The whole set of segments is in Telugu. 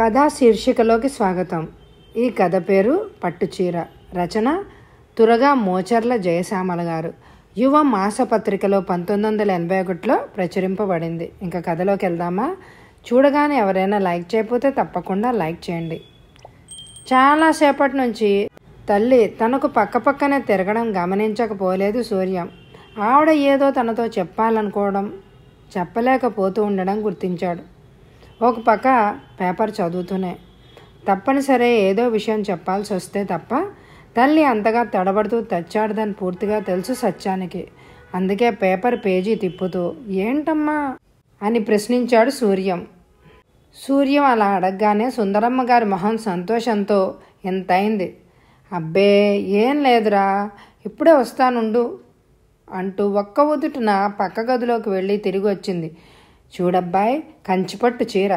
కథా శీర్షికలోకి స్వాగతం ఈ కథ పేరు పట్టుచీర రచన తురగా మోచర్ల జయశామల గారు యువ మాసపత్రికలో పంతొమ్మిది వందల ఎనభై ఒకటిలో ప్రచురింపబడింది ఇంకా కథలోకి వెళ్దామా చూడగానే ఎవరైనా లైక్ చేయకపోతే తప్పకుండా లైక్ చేయండి చాలాసేపటి నుంచి తల్లి తనకు పక్కపక్కనే తిరగడం గమనించకపోలేదు సూర్యం ఆవిడ ఏదో తనతో చెప్పాలనుకోవడం చెప్పలేకపోతూ ఉండడం గుర్తించాడు ఒక పక్క పేపర్ చదువుతూనే తప్పనిసరి ఏదో విషయం చెప్పాల్సి వస్తే తప్ప తల్లి అంతగా తడబడుతూ తెచ్చాడదని పూర్తిగా తెలుసు సత్యానికి అందుకే పేపర్ పేజీ తిప్పుతూ ఏంటమ్మా అని ప్రశ్నించాడు సూర్యం సూర్యం అలా అడగగానే సుందరమ్మ గారి మొహం సంతోషంతో ఎంతైంది అబ్బే ఏం లేదురా ఇప్పుడే వస్తానుండు అంటూ ఒక్క ఉదుటిన పక్క గదిలోకి వెళ్ళి తిరిగి వచ్చింది చూడబ్బాయ్ కంచిపట్టు చీర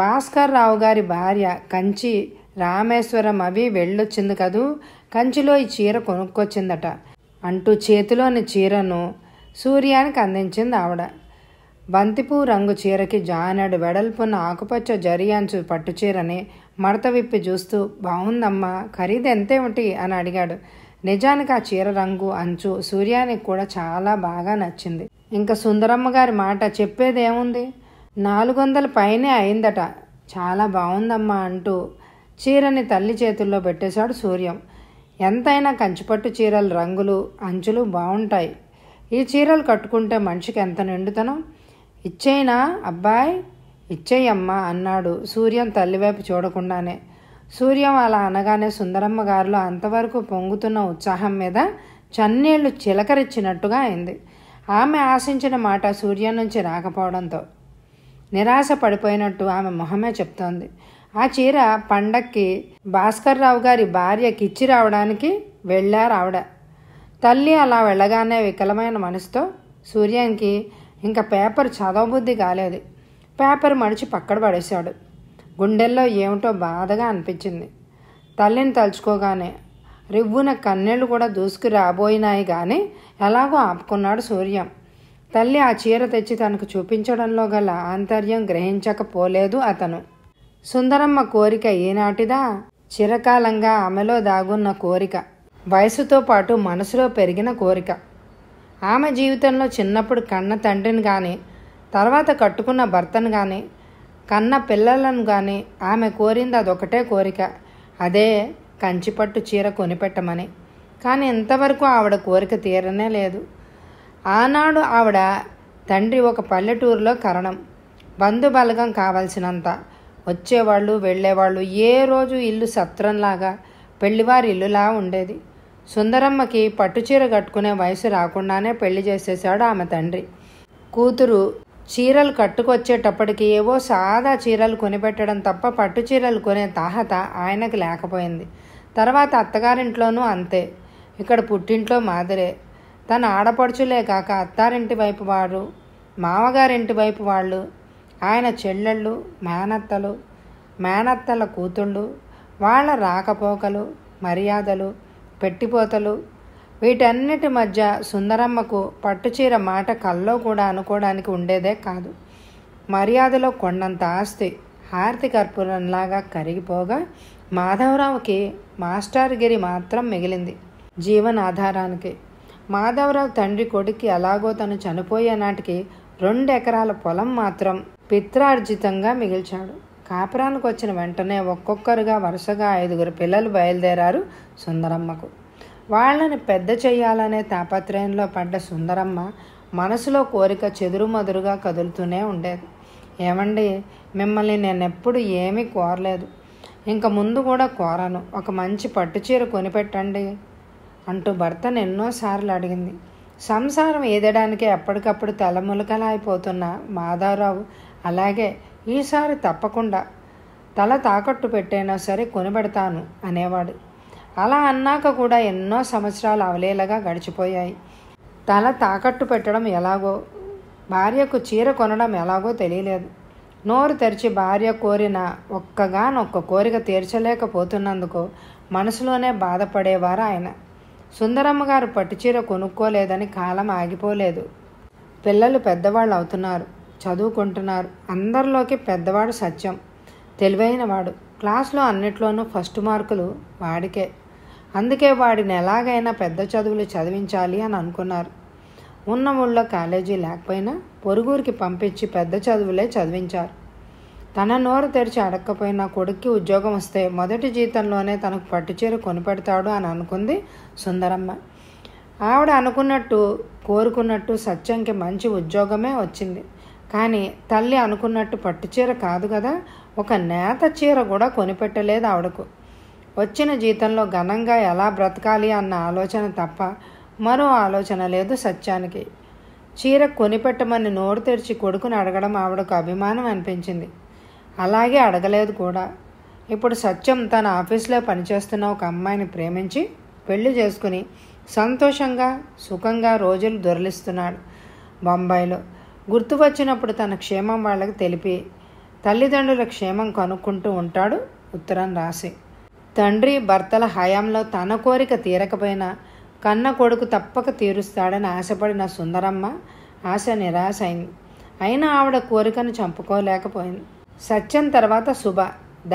భాస్కర్ రావు గారి భార్య కంచి రామేశ్వరం అవి వెళ్ళొచ్చింది కదూ కంచిలో ఈ చీర కొనుక్కొచ్చిందట అంటూ చేతిలోని చీరను సూర్యానికి అందించింది ఆవిడ బంతిపూ రంగు చీరకి జానడు వెడల్పున్న ఆకుపచ్చ జరి అంచు పట్టు చీరని మడత విప్పి చూస్తూ బాగుందమ్మా ఖరీదు ఎంతేమిటి అని అడిగాడు నిజానికి ఆ చీర రంగు అంచు సూర్యానికి కూడా చాలా బాగా నచ్చింది ఇంకా సుందరమ్మ గారి మాట చెప్పేదేముంది నాలుగు వందల పైనే అయిందట చాలా బాగుందమ్మా అంటూ చీరని తల్లి చేతుల్లో పెట్టేశాడు సూర్యం ఎంతైనా కంచిపట్టు చీరల రంగులు అంచులు బాగుంటాయి ఈ చీరలు కట్టుకుంటే మనిషికి ఎంత నిండుతనం ఇచ్చేనా అబ్బాయి ఇచ్చేయమ్మా అన్నాడు సూర్యం తల్లివైపు చూడకుండానే సూర్యం అలా అనగానే సుందరమ్మ గారిలో అంతవరకు పొంగుతున్న ఉత్సాహం మీద చన్నీళ్లు చిలకరిచ్చినట్టుగా అయింది ఆమె ఆశించిన మాట సూర్య నుంచి రాకపోవడంతో నిరాశ పడిపోయినట్టు ఆమె మొహమే చెప్తోంది ఆ చీర పండక్కి భాస్కర్ రావు గారి భార్య కిచ్చి రావడానికి వెళ్ళారు ఆవిడ తల్లి అలా వెళ్ళగానే వికలమైన మనసుతో సూర్యానికి ఇంకా పేపర్ చదవబుద్ధి కాలేదు పేపర్ మడిచి పక్కడ పడేశాడు గుండెల్లో ఏమిటో బాధగా అనిపించింది తల్లిని తలుచుకోగానే రివ్వున కన్నెళ్ళు కూడా దూసుకు రాబోయినాయి కానీ ఎలాగో ఆపుకున్నాడు సూర్యం తల్లి ఆ చీర తెచ్చి తనకు చూపించడంలో గల ఆంతర్యం గ్రహించకపోలేదు అతను సుందరమ్మ కోరిక ఏనాటిదా చిరకాలంగా ఆమెలో దాగున్న కోరిక వయసుతో పాటు మనసులో పెరిగిన కోరిక ఆమె జీవితంలో చిన్నప్పుడు కన్న తండ్రిని కానీ తర్వాత కట్టుకున్న భర్తను కానీ కన్న పిల్లలను కానీ ఆమె కోరింది అదొకటే కోరిక అదే కంచిపట్టు చీర కొనిపెట్టమని కానీ ఇంతవరకు ఆవిడ కోరిక తీరనే లేదు ఆనాడు ఆవిడ తండ్రి ఒక పల్లెటూరులో కరణం బంధుబలగం కావలసినంత వచ్చేవాళ్ళు వెళ్ళేవాళ్ళు ఏ రోజు ఇల్లు సత్రంలాగా పెళ్లివారి ఇల్లులా ఉండేది సుందరమ్మకి పట్టుచీర కట్టుకునే వయసు రాకుండానే పెళ్లి చేసేశాడు ఆమె తండ్రి కూతురు చీరలు కట్టుకొచ్చేటప్పటికి ఏవో సాదా చీరలు కొనిపెట్టడం తప్ప పట్టు చీరలు కొనే తాహత ఆయనకు లేకపోయింది తర్వాత అత్తగారింట్లోనూ అంతే ఇక్కడ పుట్టింట్లో మాదిరే తన ఆడపడుచులే కాక అత్తారింటి వైపు వారు మామగారింటి వైపు వాళ్ళు ఆయన చెల్లెళ్ళు మేనత్తలు మేనత్తల కూతుళ్ళు వాళ్ళ రాకపోకలు మర్యాదలు పెట్టిపోతలు వీటన్నిటి మధ్య సుందరమ్మకు పట్టుచీర మాట కల్లో కూడా అనుకోవడానికి ఉండేదే కాదు మర్యాదలో కొండంత ఆస్తి హారతి కర్పూరంలాగా కరిగిపోగా మాధవరావుకి మాస్టర్ గిరి మాత్రం మిగిలింది జీవనాధారానికి మాధవరావు తండ్రి కొడుక్కి అలాగో తను చనిపోయే నాటికి రెండెకరాల పొలం మాత్రం పిత్రార్జితంగా మిగిల్చాడు కాపురానికి వచ్చిన వెంటనే ఒక్కొక్కరుగా వరుసగా ఐదుగురు పిల్లలు బయలుదేరారు సుందరమ్మకు వాళ్ళని పెద్ద చెయ్యాలనే తాపత్రయంలో పడ్డ సుందరమ్మ మనసులో కోరిక చెదురుమదురుగా కదులుతూనే ఉండేది ఏమండి మిమ్మల్ని నేనెప్పుడు ఏమీ కోరలేదు ఇంక ముందు కూడా కోరాను ఒక మంచి పట్టుచీర కొనిపెట్టండి అంటూ భర్తను ఎన్నోసార్లు అడిగింది సంసారం ఏదడానికి ఎప్పటికప్పుడు తలములకలా అయిపోతున్న మాధారావు అలాగే ఈసారి తప్పకుండా తల తాకట్టు పెట్టైనా సరే కొనిపెడతాను అనేవాడు అలా అన్నాక కూడా ఎన్నో సంవత్సరాలు అవలేలగా గడిచిపోయాయి తల తాకట్టు పెట్టడం ఎలాగో భార్యకు చీర కొనడం ఎలాగో తెలియలేదు నోరు తెరిచి భార్య కోరిన ఒక్కగానొక్క కోరిక తీర్చలేకపోతున్నందుకు మనసులోనే బాధపడేవారు ఆయన సుందరమ్మ గారు పట్టుచీర కొనుక్కోలేదని కాలం ఆగిపోలేదు పిల్లలు పెద్దవాళ్ళు అవుతున్నారు చదువుకుంటున్నారు అందరిలోకి పెద్దవాడు సత్యం తెలివైనవాడు క్లాస్లో అన్నిట్లోనూ ఫస్ట్ మార్కులు వాడికే అందుకే వాడిని ఎలాగైనా పెద్ద చదువులు చదివించాలి అని అనుకున్నారు ఉన్న ఊళ్ళో కాలేజీ లేకపోయినా పొరుగురికి పంపించి పెద్ద చదువులే చదివించారు తన నోరు తెరిచి అడక్కపోయినా కొడుక్కి ఉద్యోగం వస్తే మొదటి జీతంలోనే తనకు పట్టుచీర కొనిపెడతాడు అని అనుకుంది సుందరమ్మ ఆవిడ అనుకున్నట్టు కోరుకున్నట్టు సత్యంకి మంచి ఉద్యోగమే వచ్చింది కానీ తల్లి అనుకున్నట్టు పట్టుచీర కాదు కదా ఒక నేత చీర కూడా కొనిపెట్టలేదు ఆవిడకు వచ్చిన జీతంలో ఘనంగా ఎలా బ్రతకాలి అన్న ఆలోచన తప్ప మరో ఆలోచన లేదు సత్యానికి చీర కొనిపెట్టమని నోరు తెరిచి కొడుకుని అడగడం ఆవిడకు అభిమానం అనిపించింది అలాగే అడగలేదు కూడా ఇప్పుడు సత్యం తన ఆఫీస్లో పనిచేస్తున్న ఒక అమ్మాయిని ప్రేమించి పెళ్లి చేసుకుని సంతోషంగా సుఖంగా రోజులు దొరలిస్తున్నాడు బొంబాయిలో గుర్తు వచ్చినప్పుడు తన క్షేమం వాళ్ళకి తెలిపి తల్లిదండ్రుల క్షేమం కనుక్కుంటూ ఉంటాడు ఉత్తరం రాసి తండ్రి భర్తల హయాంలో తన కోరిక తీరకపోయినా కన్న కొడుకు తప్పక తీరుస్తాడని ఆశపడిన సుందరమ్మ ఆశ నిరాశ అయింది అయినా ఆవిడ కోరికను చంపుకోలేకపోయింది సత్యం తర్వాత శుభ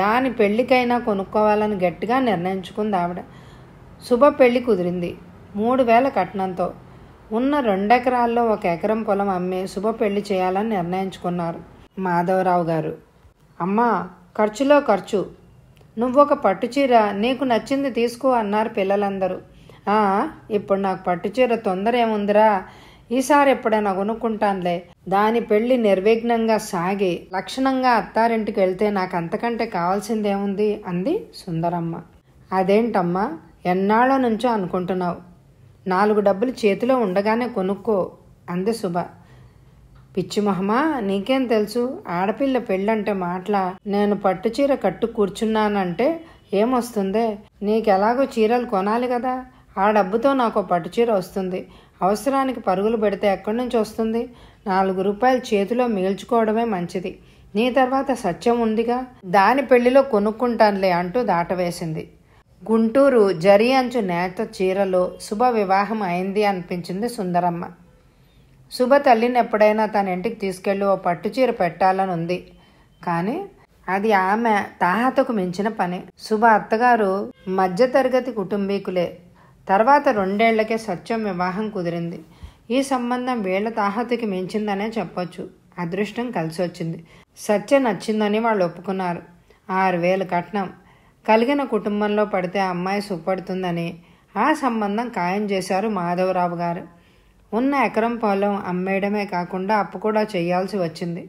దాని పెళ్ళికైనా కొనుక్కోవాలని గట్టిగా నిర్ణయించుకుంది ఆవిడ శుభ పెళ్లి కుదిరింది మూడు వేల కట్నంతో ఉన్న రెండెకరాల్లో ఒక ఎకరం పొలం అమ్మి శుభ పెళ్లి చేయాలని నిర్ణయించుకున్నారు మాధవరావు గారు అమ్మా ఖర్చులో ఖర్చు నువ్వొక పట్టుచీర నీకు నచ్చింది తీసుకో అన్నారు పిల్లలందరూ ఇప్పుడు నాకు పట్టుచీర తొందర ఏముందిరా ఈసారి ఎప్పుడైనా కొనుక్కుంటానులే దాని పెళ్లి నిర్విఘ్నంగా సాగి లక్షణంగా అత్తారింటికి వెళ్తే నాకు అంతకంటే కావాల్సిందేముంది అంది సుందరమ్మ అదేంటమ్మా ఎన్నాళ్ళో నుంచో అనుకుంటున్నావు నాలుగు డబ్బులు చేతిలో ఉండగానే కొనుక్కో అంది శుభ పిచ్చి మొహమా నీకేం తెలుసు ఆడపిల్ల పెళ్ళంటే మాటల నేను పట్టుచీర కట్టు కూర్చున్నానంటే ఏమొస్తుందే నీకెలాగో చీరలు కొనాలి కదా ఆ డబ్బుతో నాకు పట్టుచీర వస్తుంది అవసరానికి పరుగులు పెడితే ఎక్కడి నుంచి వస్తుంది నాలుగు రూపాయలు చేతిలో మిగిల్చుకోవడమే మంచిది నీ తర్వాత సత్యం ఉందిగా దాని పెళ్లిలో కొనుక్కుంటానులే అంటూ దాటవేసింది గుంటూరు జరి అంచు నేత చీరలో శుభ వివాహం అయింది అనిపించింది సుందరమ్మ శుభ తల్లిని ఎప్పుడైనా తన ఇంటికి తీసుకెళ్ళి ఓ పట్టు చీర పెట్టాలని ఉంది కానీ అది ఆమె తాహతకు మించిన పని శుభ అత్తగారు మధ్యతరగతి కుటుంబీకులే తర్వాత రెండేళ్లకే సత్యం వివాహం కుదిరింది ఈ సంబంధం వీళ్ల తాహతకి మించిందనే చెప్పొచ్చు అదృష్టం కలిసి వచ్చింది సత్య నచ్చిందని వాళ్ళు ఒప్పుకున్నారు ఆరు వేలు కట్నం కలిగిన కుటుంబంలో పడితే అమ్మాయి సుపడుతుందని ఆ సంబంధం ఖాయం చేశారు మాధవరావు గారు ఉన్న ఎకరం పొలం అమ్మేయడమే కాకుండా అప్పు కూడా చేయాల్సి వచ్చింది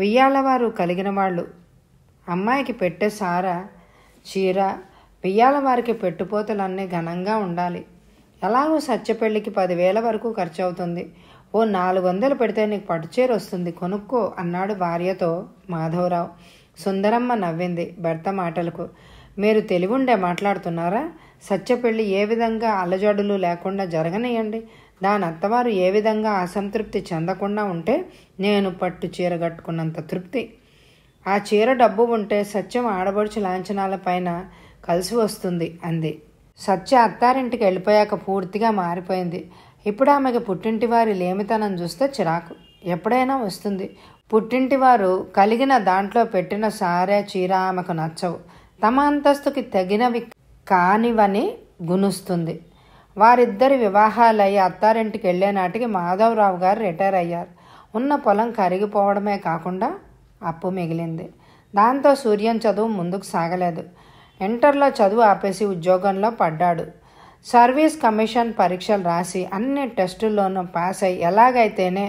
వెయ్యాల వారు కలిగిన వాళ్ళు అమ్మాయికి పెట్టే సార చీర బియ్యాల వారికి పెట్టుపోతులన్నీ ఘనంగా ఉండాలి ఎలాగో సత్యపెళ్లికి పదివేల వరకు ఖర్చు అవుతుంది ఓ నాలుగు వందలు పెడితే నీకు పట్టుచీర వస్తుంది కొనుక్కో అన్నాడు భార్యతో మాధవరావు సుందరమ్మ నవ్వింది భర్త మాటలకు మీరు తెలివిండే మాట్లాడుతున్నారా సత్యపెళ్లి ఏ విధంగా అల్లజడులు లేకుండా జరగనియండి దాని అత్తవారు ఏ విధంగా అసంతృప్తి చెందకుండా ఉంటే నేను పట్టు చీర కట్టుకున్నంత తృప్తి ఆ చీర డబ్బు ఉంటే సత్యం ఆడబడుచు లాంఛనాల పైన కలిసి వస్తుంది అంది సత్య అత్తారింటికి వెళ్ళిపోయాక పూర్తిగా మారిపోయింది ఇప్పుడు ఆమెకు పుట్టింటి వారి లేమితనం చూస్తే చిరాకు ఎప్పుడైనా వస్తుంది పుట్టింటి వారు కలిగిన దాంట్లో పెట్టిన సారే చీర ఆమెకు నచ్చవు తమ అంతస్తుకి తగినవి కానివని గునుస్తుంది వారిద్దరి వివాహాలయ్యి అత్తారింటికి వెళ్ళే నాటికి మాధవరావు గారు రిటైర్ అయ్యారు ఉన్న పొలం కరిగిపోవడమే కాకుండా అప్పు మిగిలింది దాంతో సూర్యం చదువు ముందుకు సాగలేదు ఇంటర్లో చదువు ఆపేసి ఉద్యోగంలో పడ్డాడు సర్వీస్ కమిషన్ పరీక్షలు రాసి అన్ని టెస్టుల్లోనూ పాస్ అయి ఎలాగైతేనే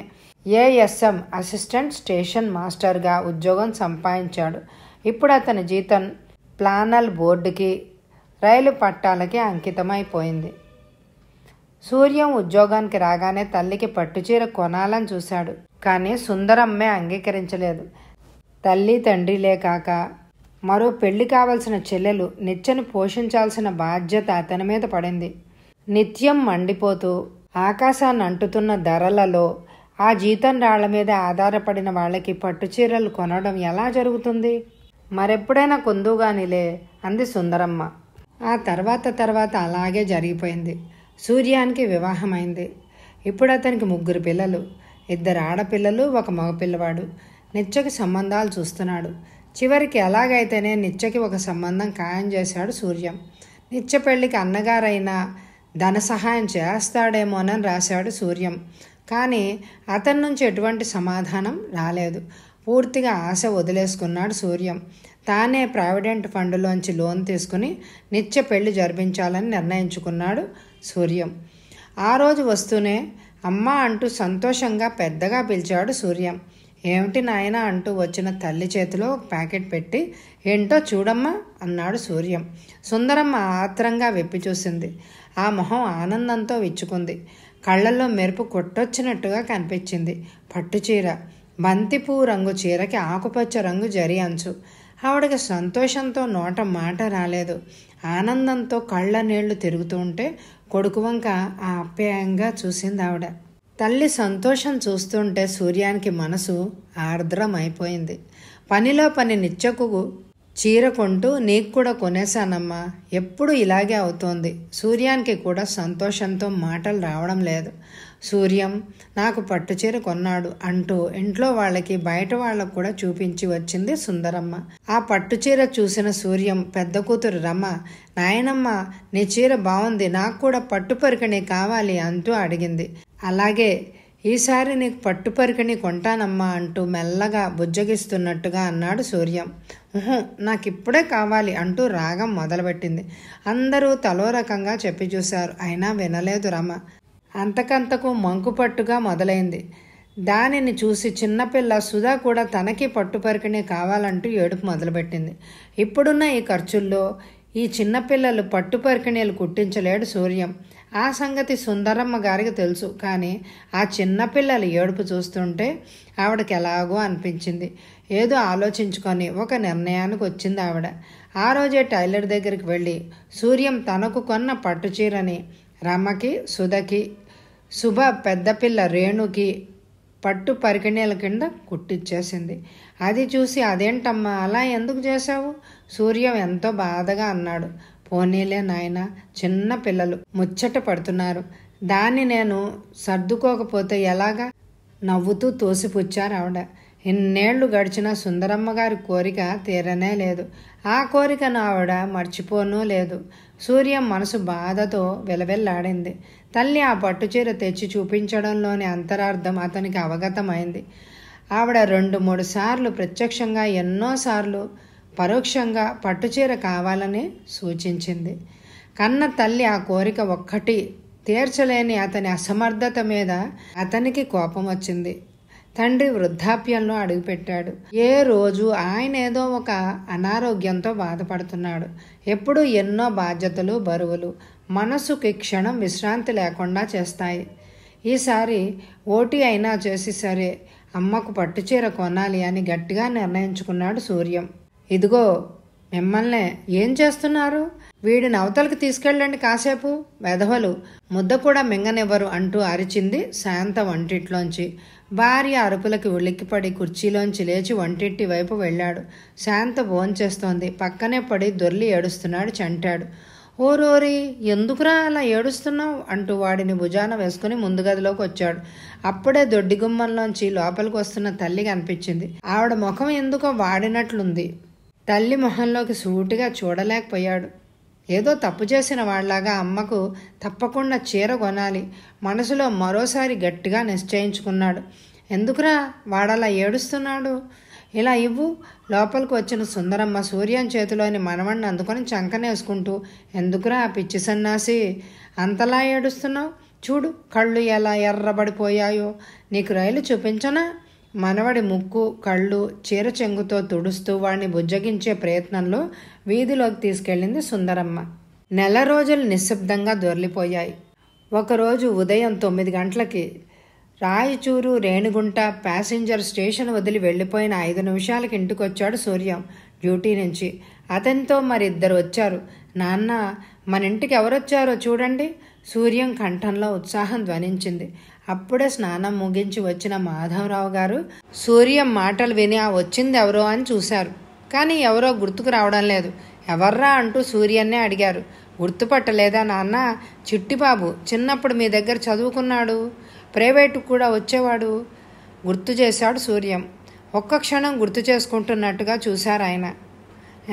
ఏఎస్ఎం అసిస్టెంట్ స్టేషన్ మాస్టర్గా ఉద్యోగం సంపాదించాడు ఇప్పుడు అతని జీతం ప్లానల్ బోర్డుకి రైలు పట్టాలకి అంకితమైపోయింది సూర్యం ఉద్యోగానికి రాగానే తల్లికి పట్టుచీర కొనాలని చూశాడు కానీ సుందరమ్మే అంగీకరించలేదు తల్లి తండ్రిలే కాక మరో పెళ్లి కావలసిన చెల్లెలు నిత్యను పోషించాల్సిన బాధ్యత అతని మీద పడింది నిత్యం మండిపోతూ ఆకాశాన్ని అంటుతున్న ధరలలో ఆ జీతం రాళ్ల మీద ఆధారపడిన వాళ్ళకి పట్టుచీరలు కొనడం ఎలా జరుగుతుంది మరెప్పుడైనా కొందుగానిలే అంది సుందరమ్మ ఆ తర్వాత తర్వాత అలాగే జరిగిపోయింది సూర్యానికి వివాహమైంది ఇప్పుడు అతనికి ముగ్గురు పిల్లలు ఇద్దరు ఆడపిల్లలు ఒక మగపిల్లవాడు నిత్యకు సంబంధాలు చూస్తున్నాడు చివరికి ఎలాగైతేనే నిత్యకి ఒక సంబంధం ఖాయం చేశాడు సూర్యం నిత్య పెళ్ళికి అన్నగారైన ధన సహాయం చేస్తాడేమోనని రాశాడు సూర్యం కానీ అతని నుంచి ఎటువంటి సమాధానం రాలేదు పూర్తిగా ఆశ వదిలేసుకున్నాడు సూర్యం తానే ప్రావిడెంట్ ఫండ్లోంచి లోన్ తీసుకుని నిత్య పెళ్లి జరిపించాలని నిర్ణయించుకున్నాడు సూర్యం ఆ రోజు వస్తూనే అమ్మ అంటూ సంతోషంగా పెద్దగా పిలిచాడు సూర్యం ఏమిటి నాయన అంటూ వచ్చిన తల్లి చేతిలో ఒక ప్యాకెట్ పెట్టి ఏంటో చూడమ్మా అన్నాడు సూర్యం సుందరమ్మ ఆత్రంగా వెప్పి చూసింది ఆ మొహం ఆనందంతో విచ్చుకుంది కళ్ళల్లో మెరుపు కొట్టొచ్చినట్టుగా కనిపించింది పట్టు చీర బంతిపూ రంగు చీరకి ఆకుపచ్చ రంగు జరి అంచు ఆవిడకి సంతోషంతో నోట మాట రాలేదు ఆనందంతో కళ్ళ నీళ్లు ఉంటే కొడుకు వంక ఆప్యాయంగా చూసింది ఆవిడ తల్లి సంతోషం చూస్తుంటే సూర్యానికి మనసు ఆర్ద్రమైపోయింది పనిలో పని నిచ్చకు చీర కొంటూ నీకు కూడా కొనేశానమ్మా ఎప్పుడు ఇలాగే అవుతోంది సూర్యానికి కూడా సంతోషంతో మాటలు రావడం లేదు సూర్యం నాకు పట్టు చీర కొన్నాడు అంటూ ఇంట్లో వాళ్ళకి బయట వాళ్ళకు కూడా చూపించి వచ్చింది సుందరమ్మ ఆ పట్టు చీర చూసిన సూర్యం పెద్ద కూతురు రమ్మ నాయనమ్మ నీ చీర బాగుంది నాకు కూడా పట్టు పరికణి కావాలి అంటూ అడిగింది అలాగే ఈసారి నీకు పట్టుపరికని కొంటానమ్మా అంటూ మెల్లగా బుజ్జగిస్తున్నట్టుగా అన్నాడు సూర్యం నాకు ఇప్పుడే కావాలి అంటూ రాగం మొదలుపెట్టింది అందరూ తలో రకంగా చెప్పి చూశారు అయినా వినలేదు రమ అంతకంతకు మంకుపట్టుగా మొదలైంది దానిని చూసి చిన్నపిల్ల సుధా కూడా తనకి పట్టుపరికని కావాలంటూ ఏడుపు మొదలుపెట్టింది ఇప్పుడున్న ఈ ఖర్చుల్లో ఈ చిన్నపిల్లలు పట్టు కుట్టించలేడు సూర్యం ఆ సంగతి సుందరమ్మ గారికి తెలుసు కానీ ఆ చిన్నపిల్లల ఏడుపు చూస్తుంటే ఆవిడకి ఎలాగో అనిపించింది ఏదో ఆలోచించుకొని ఒక నిర్ణయానికి వచ్చింది ఆవిడ ఆ రోజే టైలర్ దగ్గరికి వెళ్ళి సూర్యం తనకు కొన్న పట్టు చీరని రమ్మకి సుధకి శుభ పెద్దపిల్ల రేణుకి పట్టు పరికిణీల కింద కుట్టిచ్చేసింది అది చూసి అదేంటమ్మా అలా ఎందుకు చేశావు సూర్యం ఎంతో బాధగా అన్నాడు పోనీలే నాయన చిన్న పిల్లలు ముచ్చట పడుతున్నారు దాన్ని నేను సర్దుకోకపోతే ఎలాగా నవ్వుతూ తోసిపుచ్చారు ఆవిడ ఇన్నేళ్లు గడిచిన సుందరమ్మ గారి కోరిక తీరనే లేదు ఆ కోరికను ఆవిడ మర్చిపోనూ లేదు సూర్యం మనసు బాధతో విలవెల్లాడింది తల్లి ఆ పట్టుచీర తెచ్చి చూపించడంలోని అంతరార్థం అతనికి అవగతమైంది ఆవిడ రెండు మూడు సార్లు ప్రత్యక్షంగా ఎన్నోసార్లు పరోక్షంగా పట్టుచీర కావాలని సూచించింది కన్న తల్లి ఆ కోరిక ఒక్కటి తీర్చలేని అతని అసమర్థత మీద అతనికి కోపం వచ్చింది తండ్రి వృద్ధాప్యంలో అడుగుపెట్టాడు ఏ రోజు ఆయన ఏదో ఒక అనారోగ్యంతో బాధపడుతున్నాడు ఎప్పుడు ఎన్నో బాధ్యతలు బరువులు మనసుకి క్షణం విశ్రాంతి లేకుండా చేస్తాయి ఈసారి ఓటీ అయినా చేసి సరే అమ్మకు పట్టుచీర కొనాలి అని గట్టిగా నిర్ణయించుకున్నాడు సూర్యం ఇదిగో మిమ్మల్నే ఏం చేస్తున్నారు వీడిని అవతలకి తీసుకెళ్ళండి కాసేపు వెధవలు ముద్ద కూడా మింగనివ్వరు అంటూ అరిచింది శాంత వంటిట్లోంచి భార్య అరుపులకి ఉలిక్కిపడి కుర్చీలోంచి లేచి వంటింటి వైపు వెళ్ళాడు శాంత భోంచేస్తోంది పక్కనే పడి దొర్లి ఏడుస్తున్నాడు చంటాడు ఓరోరి ఎందుకురా అలా ఏడుస్తున్నావు అంటూ వాడిని భుజాన వేసుకుని ముందు గదిలోకి వచ్చాడు అప్పుడే దొడ్డి గుమ్మంలోంచి లోపలికి వస్తున్న తల్లి కనిపించింది ఆవిడ ముఖం ఎందుకో వాడినట్లుంది తల్లి మొహంలోకి సూటిగా చూడలేకపోయాడు ఏదో తప్పు చేసిన వాళ్ళలాగా అమ్మకు తప్పకుండా చీర కొనాలి మనసులో మరోసారి గట్టిగా నిశ్చయించుకున్నాడు ఎందుకురా వాడలా ఏడుస్తున్నాడు ఇలా ఇవ్వు లోపలికి వచ్చిన సుందరమ్మ సూర్యం చేతిలోని మనవణ్ణి అందుకొని చంకనేసుకుంటూ ఎందుకురా పిచ్చి సన్నాసి అంతలా ఏడుస్తున్నావు చూడు కళ్ళు ఎలా ఎర్రబడిపోయాయో నీకు రైలు చూపించనా మనవడి ముక్కు కళ్ళు చీర చెంగుతో తుడుస్తూ వాడిని బుజ్జగించే ప్రయత్నంలో వీధిలోకి తీసుకెళ్ళింది సుందరమ్మ నెల రోజులు నిశ్శబ్దంగా దొరిలిపోయాయి ఒకరోజు ఉదయం తొమ్మిది గంటలకి రాయచూరు రేణిగుంట ప్యాసింజర్ స్టేషన్ వదిలి వెళ్ళిపోయిన ఐదు నిమిషాలకి ఇంటికొచ్చాడు సూర్యం డ్యూటీ నుంచి అతనితో మరి ఇద్దరు వచ్చారు నాన్న మన ఇంటికి ఎవరొచ్చారో చూడండి సూర్యం కంఠంలో ఉత్సాహం ధ్వనించింది అప్పుడే స్నానం ముగించి వచ్చిన మాధవరావు గారు సూర్యం మాటలు విని ఆ వచ్చింది ఎవరో అని చూశారు కానీ ఎవరో గుర్తుకు రావడం లేదు ఎవర్రా అంటూ సూర్యన్నే అడిగారు గుర్తుపట్టలేదా నాన్న చిట్టిబాబు చిన్నప్పుడు మీ దగ్గర చదువుకున్నాడు ప్రైవేటు కూడా వచ్చేవాడు గుర్తు చేశాడు సూర్యం ఒక్క క్షణం గుర్తు చేసుకుంటున్నట్టుగా చూశారు ఆయన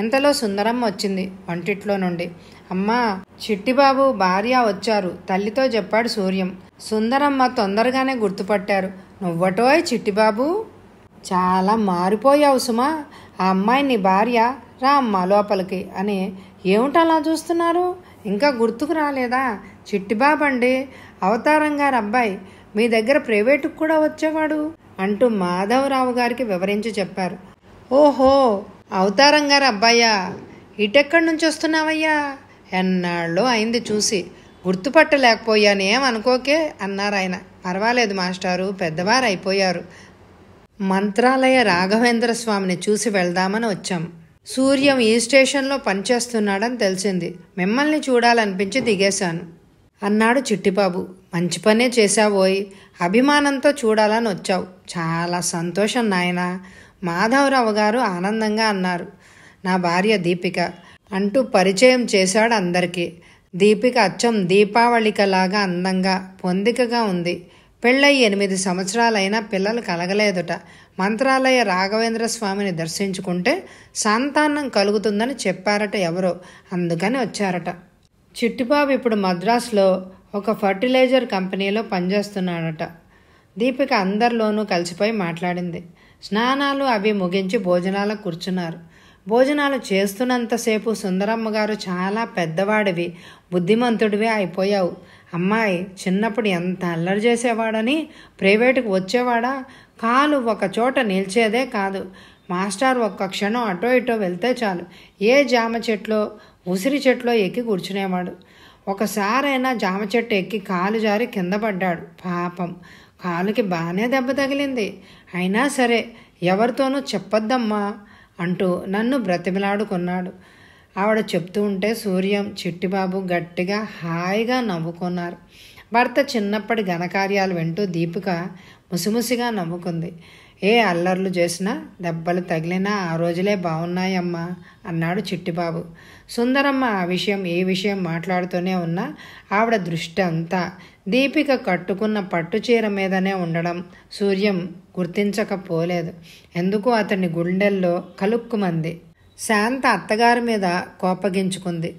ఎంతలో సుందరం వచ్చింది వంటిట్లో నుండి అమ్మా చిట్టిబాబు భార్య వచ్చారు తల్లితో చెప్పాడు సూర్యం సుందరమ్మ తొందరగానే గుర్తుపట్టారు నువ్వటోయ్ చిట్టిబాబు చాలా మారిపోయావు సుమా ఆ అమ్మాయి నీ భార్య రా అమ్మ లోపలికి అని ఏమిటలా చూస్తున్నారు ఇంకా గుర్తుకు రాలేదా చిట్టిబాబు అండి అవతారం గారు అబ్బాయి మీ దగ్గర ప్రైవేటుకు కూడా వచ్చేవాడు అంటూ మాధవరావు గారికి వివరించి చెప్పారు ఓహో అవతారం గారు అబ్బాయ్యా ఇటెక్కడి నుంచి వస్తున్నావయ్యా ఎన్నాళ్ళు అయింది చూసి గుర్తుపట్టలేకపోయాను ఏమనుకోకే అన్నారు ఆయన పర్వాలేదు మాస్టారు పెద్దవారు అయిపోయారు మంత్రాలయ రాఘవేంద్ర స్వామిని చూసి వెళ్దామని వచ్చాం సూర్యం ఈ స్టేషన్లో పనిచేస్తున్నాడని తెలిసింది మిమ్మల్ని చూడాలనిపించి దిగేశాను అన్నాడు చిట్టిబాబు మంచి పనే చేశావోయ్ అభిమానంతో చూడాలని వచ్చావు చాలా సంతోషం నాయన మాధవరావు గారు ఆనందంగా అన్నారు నా భార్య దీపిక అంటూ పరిచయం చేశాడు అందరికీ దీపిక అచ్చం దీపావళికలాగా అందంగా పొందికగా ఉంది పెళ్ళై ఎనిమిది సంవత్సరాలైనా పిల్లలు కలగలేదుట మంత్రాలయ రాఘవేంద్ర స్వామిని దర్శించుకుంటే సంతానం కలుగుతుందని చెప్పారట ఎవరో అందుకని వచ్చారట చిట్టిబాబు ఇప్పుడు మద్రాసులో ఒక ఫర్టిలైజర్ కంపెనీలో పనిచేస్తున్నాడట దీపిక అందరిలోనూ కలిసిపోయి మాట్లాడింది స్నానాలు అవి ముగించి భోజనాలకు కూర్చున్నారు భోజనాలు చేస్తున్నంతసేపు సుందరమ్మ గారు చాలా పెద్దవాడివి బుద్ధిమంతుడివి అయిపోయావు అమ్మాయి చిన్నప్పుడు ఎంత అల్లరి చేసేవాడని ప్రైవేటుకు వచ్చేవాడా కాలు ఒక చోట నిలిచేదే కాదు మాస్టర్ ఒక్క క్షణం అటో ఇటో వెళ్తే చాలు ఏ జామ చెట్లో ఉసిరి చెట్లో ఎక్కి కూర్చునేవాడు ఒకసారైనా జామ చెట్టు ఎక్కి కాలు జారి కింద పడ్డాడు పాపం కాలుకి బాగానే దెబ్బ తగిలింది అయినా సరే ఎవరితోనూ చెప్పొద్దమ్మా అంటూ నన్ను బ్రతిమలాడుకున్నాడు ఆవిడ చెప్తూ ఉంటే సూర్యం చిట్టిబాబు గట్టిగా హాయిగా నవ్వుకున్నారు భర్త చిన్నప్పటి ఘనకార్యాలు వింటూ దీపిక ముసిముసిగా నవ్వుకుంది ఏ అల్లర్లు చేసినా దెబ్బలు తగిలినా ఆ రోజులే బాగున్నాయమ్మా అన్నాడు చిట్టిబాబు సుందరమ్మ ఆ విషయం ఏ విషయం మాట్లాడుతూనే ఉన్నా ఆవిడ దృష్టి అంతా దీపిక కట్టుకున్న పట్టుచీర మీదనే ఉండడం సూర్యం గుర్తించకపోలేదు ఎందుకు అతని గుండెల్లో కలుక్కుమంది శాంత అత్తగారి మీద కోపగించుకుంది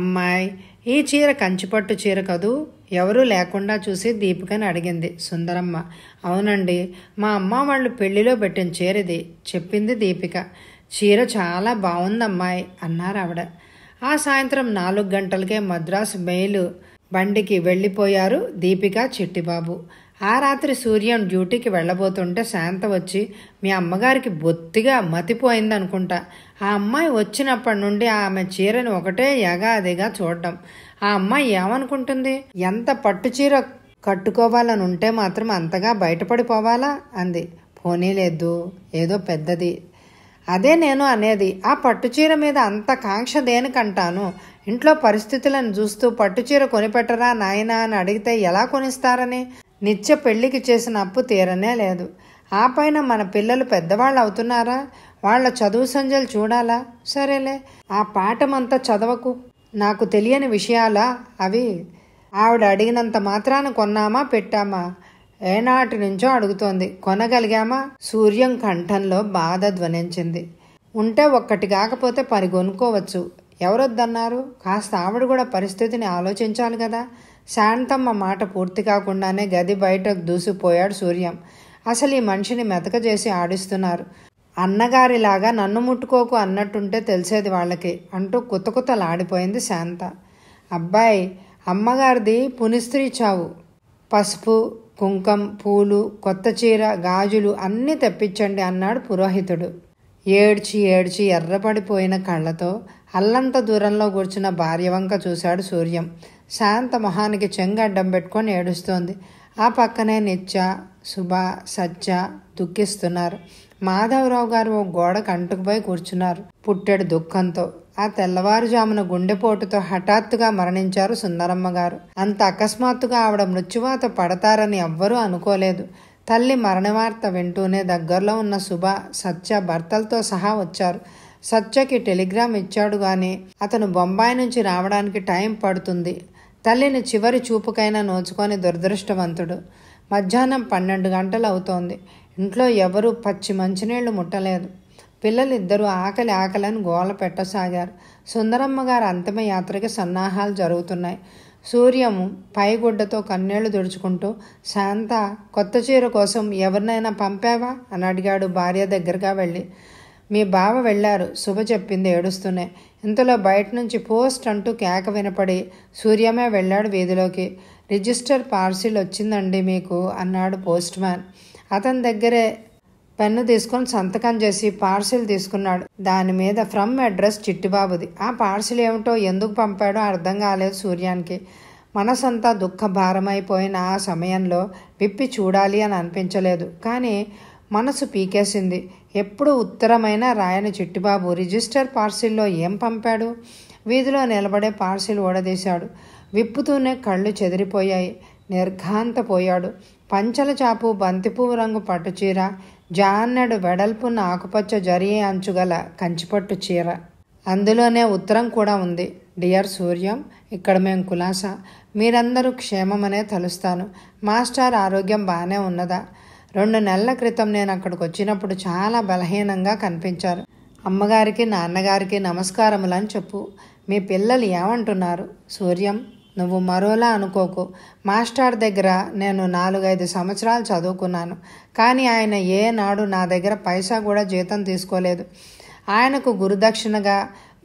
అమ్మాయి ఈ చీర కంచిపట్టు చీర కదూ ఎవరూ లేకుండా చూసి దీపికని అడిగింది సుందరమ్మ అవునండి మా అమ్మ వాళ్ళు పెళ్లిలో పెట్టిన చీర చెప్పింది దీపిక చీర చాలా బాగుందమ్మాయి అన్నారు ఆవిడ ఆ సాయంత్రం నాలుగు గంటలకే మద్రాసు మెయిల్ బండికి వెళ్ళిపోయారు దీపిక చిట్టిబాబు ఆ రాత్రి సూర్యం డ్యూటీకి వెళ్ళబోతుంటే శాంత వచ్చి మీ అమ్మగారికి బొత్తిగా మతిపోయింది అనుకుంటా ఆ అమ్మాయి వచ్చినప్పటి నుండి ఆమె చీరను ఒకటే యగాదిగా చూడటం ఆ అమ్మాయి ఏమనుకుంటుంది ఎంత పట్టు చీర కట్టుకోవాలని ఉంటే మాత్రం అంతగా బయటపడిపోవాలా అంది పోనీ లేదు ఏదో పెద్దది అదే నేను అనేది ఆ పట్టుచీర మీద అంత కాంక్ష దేనికంటాను ఇంట్లో పరిస్థితులను చూస్తూ పట్టుచీర కొనిపెట్టరా నాయనా అని అడిగితే ఎలా కొనిస్తారని నిత్య పెళ్లికి చేసిన అప్పు తీరనే లేదు ఆ పైన మన పిల్లలు పెద్దవాళ్ళు అవుతున్నారా వాళ్ళ చదువు సంజలు చూడాలా సరేలే ఆ పాఠమంతా చదవకు నాకు తెలియని విషయాలా అవి ఆవిడ అడిగినంత మాత్రాన కొన్నామా పెట్టామా ఏనాటి నుంచో అడుగుతోంది కొనగలిగామా సూర్యం కంఠంలో బాధ ధ్వనించింది ఉంటే ఒక్కటి కాకపోతే పని కొనుక్కోవచ్చు ఎవరొద్దన్నారు కాస్త ఆవిడ కూడా పరిస్థితిని ఆలోచించాలి కదా శాంతమ్మ మాట పూర్తి కాకుండానే గది బయటకు దూసిపోయాడు సూర్యం అసలు ఈ మనిషిని మెతక చేసి ఆడిస్తున్నారు అన్నగారిలాగా నన్ను ముట్టుకోకు అన్నట్టుంటే తెలిసేది వాళ్ళకి అంటూ కుతకుతలాడిపోయింది శాంత అబ్బాయి అమ్మగారిది పునిస్త్రీ చావు పసుపు కుంకం పూలు కొత్త చీర గాజులు అన్నీ తెప్పించండి అన్నాడు పురోహితుడు ఏడ్చి ఏడ్చి ఎర్రపడిపోయిన కళ్ళతో అల్లంత దూరంలో కూర్చున్న భార్య వంక చూశాడు సూర్యం శాంత మొహానికి చెంగడ్డం పెట్టుకొని ఏడుస్తోంది ఆ పక్కనే నిత్య శుభ సత్య దుఃఖిస్తున్నారు మాధవరావు గారు ఓ గోడకు అంటుకుపోయి కూర్చున్నారు పుట్టెడు దుఃఖంతో ఆ తెల్లవారుజామున గుండెపోటుతో హఠాత్తుగా మరణించారు సుందరమ్మ గారు అంత అకస్మాత్తుగా ఆవిడ మృత్యువాత పడతారని ఎవ్వరూ అనుకోలేదు తల్లి మరణవార్త వింటూనే దగ్గరలో ఉన్న సుభ సత్య భర్తలతో సహా వచ్చారు సత్యకి టెలిగ్రామ్ ఇచ్చాడు కానీ అతను బొంబాయి నుంచి రావడానికి టైం పడుతుంది తల్లిని చివరి చూపుకైనా నోచుకొని దురదృష్టవంతుడు మధ్యాహ్నం పన్నెండు గంటలు అవుతోంది ఇంట్లో ఎవరూ పచ్చి మంచినీళ్లు ముట్టలేదు పిల్లలిద్దరూ ఆకలి ఆకలని గోల పెట్టసాగారు సుందరమ్మ గారు అంతిమయాత్రకి సన్నాహాలు జరుగుతున్నాయి సూర్యము పైగుడ్డతో కన్నీళ్లు తుడుచుకుంటూ శాంత కొత్త చీర కోసం ఎవరినైనా పంపావా అని అడిగాడు భార్య దగ్గరగా వెళ్ళి మీ బావ వెళ్ళారు శుభ చెప్పింది ఏడుస్తూనే ఇంతలో బయట నుంచి పోస్ట్ అంటూ కేక వినపడి సూర్యమే వెళ్ళాడు వీధిలోకి రిజిస్టర్ పార్సిల్ వచ్చిందండి మీకు అన్నాడు పోస్ట్ మ్యాన్ అతని దగ్గరే పెన్ను తీసుకొని సంతకం చేసి పార్సిల్ తీసుకున్నాడు దాని మీద ఫ్రమ్ అడ్రస్ చిట్టిబాబుది ఆ పార్సిల్ ఏమిటో ఎందుకు పంపాడో అర్థం కాలేదు సూర్యానికి మనసంతా దుఃఖ భారమైపోయిన ఆ సమయంలో విప్పి చూడాలి అని అనిపించలేదు కానీ మనసు పీకేసింది ఎప్పుడు ఉత్తరమైన రాయని చిట్టిబాబు రిజిస్టర్ పార్సిల్లో ఏం పంపాడు వీధిలో నిలబడే పార్సిల్ ఓడదీశాడు విప్పుతూనే కళ్ళు చెదిరిపోయాయి నిర్ఘాంతపోయాడు పంచల చాపు బంతిపువ్వు రంగు పట్టుచీర జాన్నడు వెడల్పున్న ఆకుపచ్చ జరి అంచుగల కంచిపట్టు చీర అందులోనే ఉత్తరం కూడా ఉంది డియర్ సూర్యం ఇక్కడ మేము కులాస మీరందరూ క్షేమమనే తలుస్తాను మాస్టర్ ఆరోగ్యం బాగానే ఉన్నదా రెండు నెలల క్రితం నేను అక్కడికి వచ్చినప్పుడు చాలా బలహీనంగా కనిపించారు అమ్మగారికి నాన్నగారికి నమస్కారములని చెప్పు మీ పిల్లలు ఏమంటున్నారు సూర్యం నువ్వు మరోలా అనుకోకు మాస్టర్ దగ్గర నేను నాలుగైదు సంవత్సరాలు చదువుకున్నాను కానీ ఆయన ఏనాడు నా దగ్గర పైసా కూడా జీతం తీసుకోలేదు ఆయనకు గురుదక్షిణగా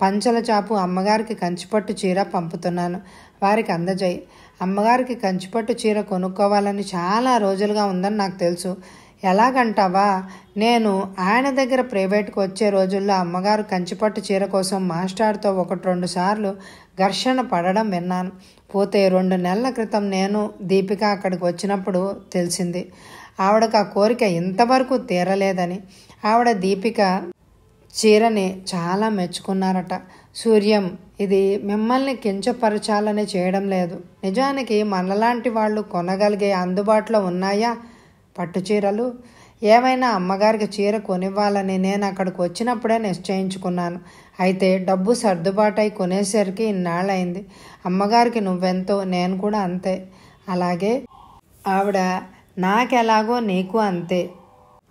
పంచల చాపు అమ్మగారికి కంచిపట్టు చీర పంపుతున్నాను వారికి అందజేయి అమ్మగారికి కంచిపట్టు చీర కొనుక్కోవాలని చాలా రోజులుగా ఉందని నాకు తెలుసు ఎలాగంటావా నేను ఆయన దగ్గర ప్రైవేట్కి వచ్చే రోజుల్లో అమ్మగారు కంచిపట్టు చీర కోసం మాస్టార్తో ఒకటి రెండు సార్లు ఘర్షణ పడడం విన్నాను పోతే రెండు నెలల క్రితం నేను దీపిక అక్కడికి వచ్చినప్పుడు తెలిసింది ఆవిడకు ఆ కోరిక ఇంతవరకు తీరలేదని ఆవిడ దీపిక చీరని చాలా మెచ్చుకున్నారట సూర్యం ఇది మిమ్మల్ని కించపరచాలని చేయడం లేదు నిజానికి మనలాంటి వాళ్ళు కొనగలిగే అందుబాటులో ఉన్నాయా పట్టు చీరలు ఏమైనా అమ్మగారికి చీర కొనివ్వాలని నేను అక్కడికి వచ్చినప్పుడే నిశ్చయించుకున్నాను అయితే డబ్బు సర్దుబాటై కొనేసరికి ఇన్నాళ్ళైంది అమ్మగారికి నువ్వెంతో నేను కూడా అంతే అలాగే ఆవిడ నాకెలాగో నీకు అంతే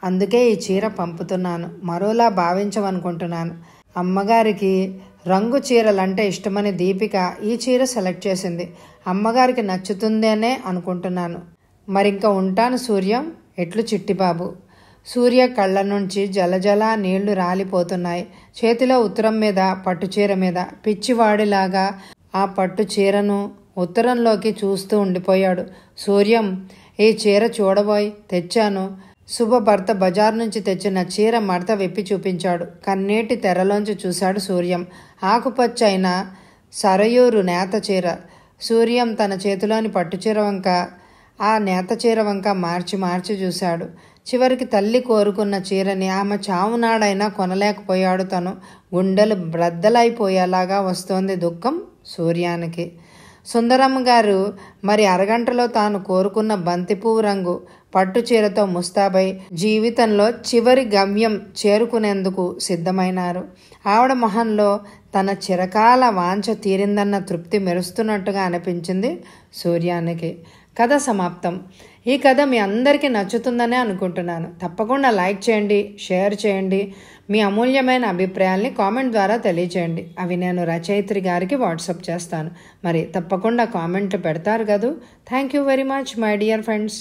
అందుకే ఈ చీర పంపుతున్నాను మరోలా భావించమనుకుంటున్నాను అమ్మగారికి రంగు చీరలంటే ఇష్టమని దీపిక ఈ చీర సెలెక్ట్ చేసింది అమ్మగారికి నచ్చుతుందేనే అనుకుంటున్నాను మరింక ఉంటాను సూర్యం ఎట్లు చిట్టిబాబు సూర్య కళ్ళ నుంచి జలజల నీళ్లు రాలిపోతున్నాయి చేతిలో ఉత్తరం మీద పట్టుచీర మీద పిచ్చివాడిలాగా ఆ పట్టు చీరను ఉత్తరంలోకి చూస్తూ ఉండిపోయాడు సూర్యం ఈ చీర చూడబోయ్ తెచ్చాను శుభ భర్త బజార్ నుంచి తెచ్చిన చీర మడత విప్పి చూపించాడు కన్నీటి తెరలోంచి చూశాడు సూర్యం ఆకుపచ్చ అయిన సరయూరు నేత చీర సూర్యం తన చేతిలోని పట్టుచీర వంక ఆ నేత చీర వంక మార్చి మార్చి చూశాడు చివరికి తల్లి కోరుకున్న చీరని ఆమె చావునాడైనా కొనలేకపోయాడు తను గుండెలు బ్రద్దలైపోయేలాగా వస్తోంది దుఃఖం సూర్యానికి సుందరమ్మ గారు మరి అరగంటలో తాను కోరుకున్న బంతిపువ్వు రంగు పట్టు చీరతో ముస్తాబై జీవితంలో చివరి గమ్యం చేరుకునేందుకు సిద్ధమైనారు ఆవిడ మొహంలో తన చిరకాల వాంచ తీరిందన్న తృప్తి మెరుస్తున్నట్టుగా అనిపించింది సూర్యానికి కథ సమాప్తం ఈ కథ మీ అందరికీ నచ్చుతుందనే అనుకుంటున్నాను తప్పకుండా లైక్ చేయండి షేర్ చేయండి మీ అమూల్యమైన అభిప్రాయాల్ని కామెంట్ ద్వారా తెలియచేయండి అవి నేను రచయిత్రి గారికి వాట్సాప్ చేస్తాను మరి తప్పకుండా కామెంట్లు పెడతారు కదూ thank you very much my dear friends